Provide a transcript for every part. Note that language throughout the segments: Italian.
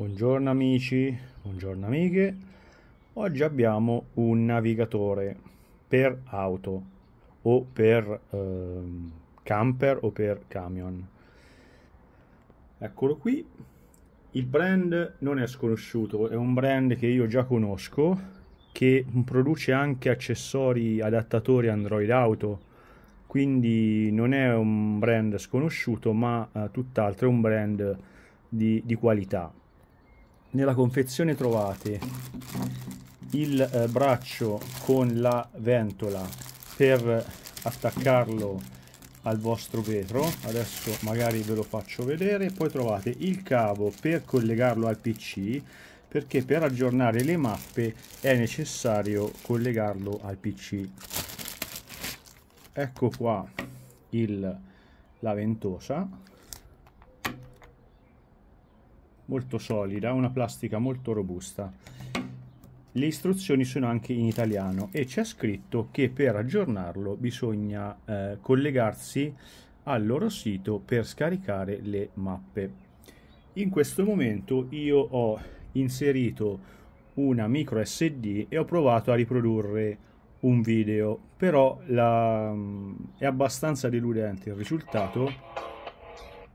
Buongiorno amici, buongiorno amiche. Oggi abbiamo un navigatore per auto o per eh, camper o per camion. Eccolo qui. Il brand non è sconosciuto, è un brand che io già conosco che produce anche accessori adattatori Android Auto. Quindi non è un brand sconosciuto, ma eh, tutt'altro è un brand di, di qualità nella confezione trovate il eh, braccio con la ventola per attaccarlo al vostro vetro adesso magari ve lo faccio vedere poi trovate il cavo per collegarlo al pc perché per aggiornare le mappe è necessario collegarlo al pc ecco qua il, la ventosa molto solida, una plastica molto robusta. Le istruzioni sono anche in italiano e c'è scritto che per aggiornarlo bisogna eh, collegarsi al loro sito per scaricare le mappe. In questo momento io ho inserito una micro SD e ho provato a riprodurre un video, però la, mm, è abbastanza deludente il risultato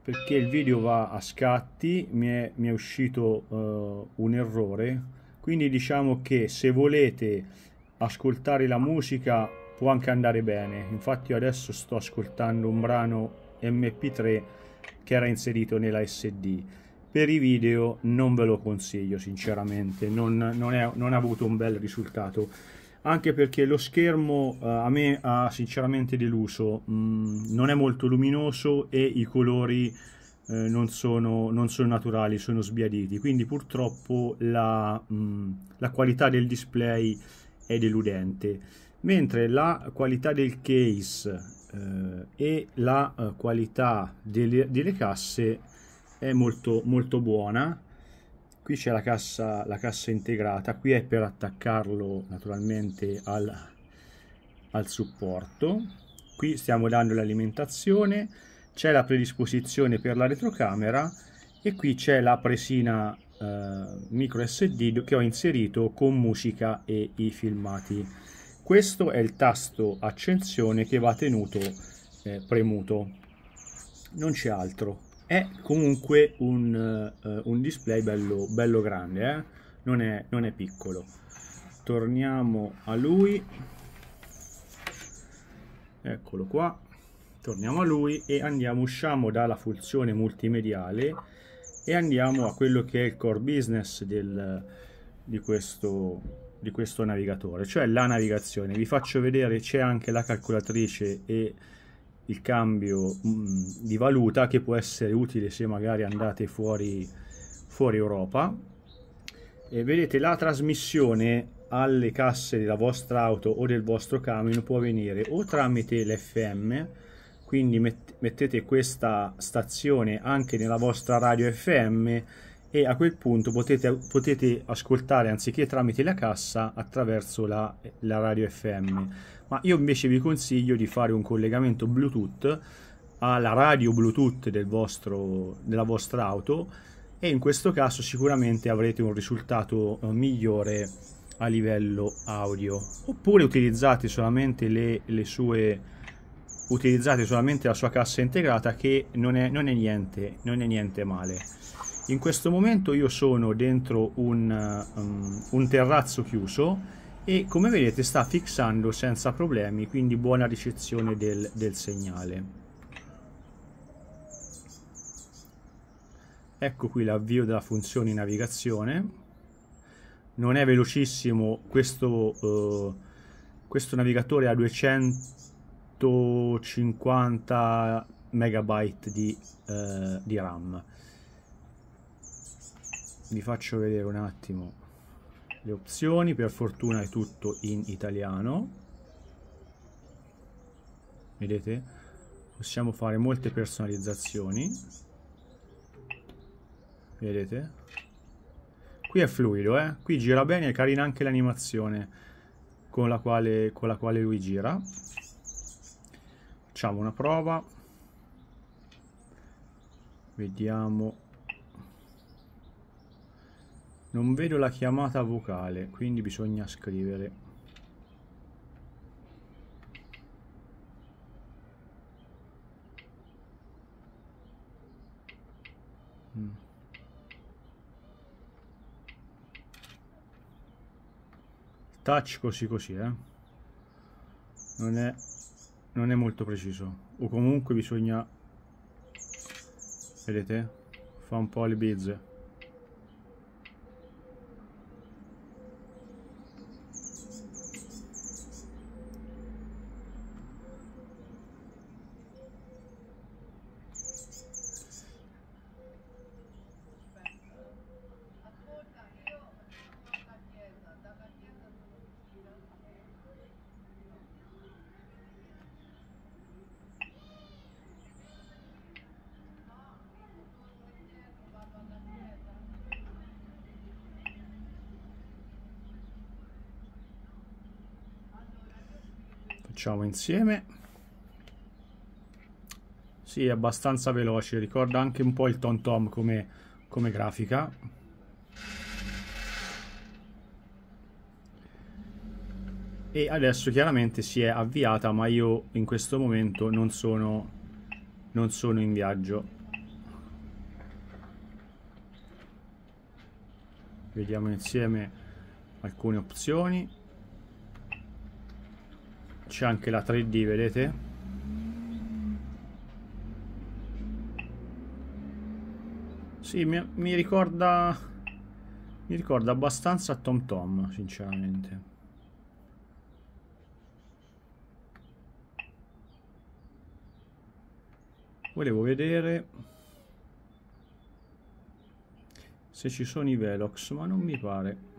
perché il video va a scatti mi è, mi è uscito uh, un errore quindi diciamo che se volete ascoltare la musica può anche andare bene infatti io adesso sto ascoltando un brano mp3 che era inserito nella sd per i video non ve lo consiglio sinceramente non, non, è, non ha avuto un bel risultato anche perché lo schermo uh, a me ha sinceramente deluso, mm, non è molto luminoso e i colori eh, non, sono, non, sono, naturali, sono sbiaditi, quindi purtroppo la, mm, la qualità del display è deludente, mentre la qualità del case eh, e la eh, qualità delle, delle casse è molto, molto buona qui c'è la cassa, la cassa integrata, qui è per attaccarlo naturalmente al, al supporto, qui stiamo dando l'alimentazione, c'è la predisposizione per la retrocamera e qui c'è la presina eh, micro SD che ho inserito con musica e i filmati. Questo è il tasto accensione che va tenuto eh, premuto, non c'è altro. È comunque un, uh, un display bello, bello grande, eh? non, è, non è piccolo. Torniamo a lui, eccolo qua, torniamo a lui e andiamo, usciamo dalla funzione multimediale e andiamo a quello che è il core business del, di, questo, di questo navigatore, cioè la navigazione. Vi faccio vedere, c'è anche la calcolatrice e il cambio di valuta che può essere utile se magari andate fuori, fuori Europa. E vedete la trasmissione alle casse della vostra auto o del vostro camion può avvenire o tramite l'FM, quindi mettete questa stazione anche nella vostra radio FM e a quel punto potete, potete ascoltare anziché tramite la cassa attraverso la, la radio FM. Ma io invece vi consiglio di fare un collegamento Bluetooth alla radio Bluetooth del vostro, della vostra auto e in questo caso sicuramente avrete un risultato eh, migliore a livello audio oppure utilizzate solamente le, le sue utilizzate solamente la sua cassa integrata che non è, non è, niente non è niente male in questo momento io sono dentro un, um, un terrazzo chiuso e come vedete sta fissando senza problemi quindi buona ricezione del, del segnale ecco qui l'avvio della funzione navigazione non è velocissimo questo, eh, questo navigatore ha 250 MB di, eh, di RAM vi faccio vedere un attimo le opzioni, per fortuna è tutto in italiano, vedete? Possiamo fare molte personalizzazioni, vedete? Qui è fluido, eh? qui gira bene, è carina anche l'animazione con la quale, con la quale lui gira. Facciamo una prova, vediamo non vedo la chiamata vocale, quindi bisogna scrivere. Mm. Touch così così, eh. Non è, non è molto preciso. O comunque bisogna... Vedete? Fa un po' le bizze. facciamo insieme sì è abbastanza veloce ricorda anche un po' il Tom Tom come, come grafica e adesso chiaramente si è avviata ma io in questo momento non sono, non sono in viaggio vediamo insieme alcune opzioni c'è anche la 3D vedete Sì, mi, mi ricorda mi ricorda abbastanza Tom Tom sinceramente volevo vedere se ci sono i Velox ma non mi pare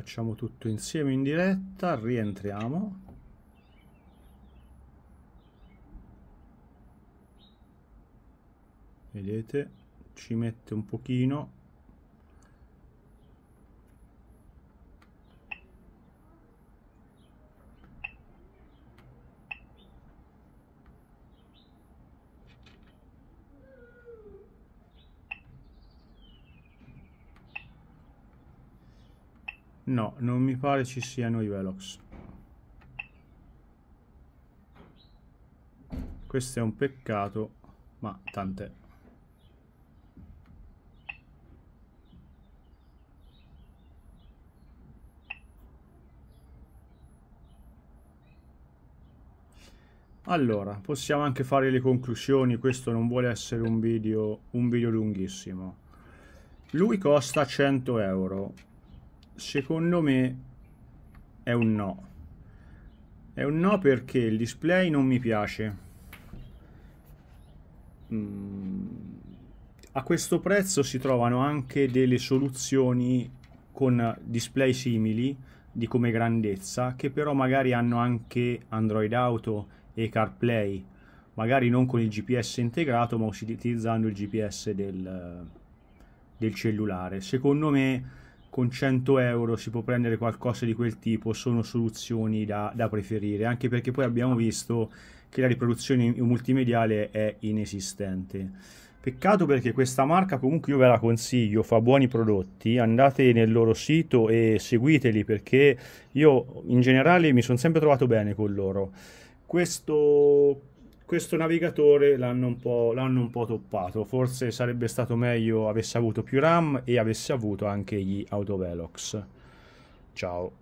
facciamo tutto insieme in diretta, rientriamo. Vedete, ci mette un pochino No, non mi pare ci siano i Velox. Questo è un peccato, ma tant'è. Allora, possiamo anche fare le conclusioni, questo non vuole essere un video, un video lunghissimo. Lui costa 100 euro, secondo me è un no è un no perché il display non mi piace mm, a questo prezzo si trovano anche delle soluzioni con display simili di come grandezza che però magari hanno anche Android Auto e CarPlay magari non con il GPS integrato ma utilizzando il GPS del, del cellulare secondo me con 100 euro si può prendere qualcosa di quel tipo sono soluzioni da, da preferire, anche perché poi abbiamo visto che la riproduzione multimediale è inesistente. Peccato perché questa marca comunque io ve la consiglio, fa buoni prodotti, andate nel loro sito e seguiteli perché io in generale mi sono sempre trovato bene con loro. Questo questo navigatore l'hanno un, un, po', toppato, forse sarebbe stato meglio avesse avuto più RAM e avesse avuto anche gli autovelox. Ciao.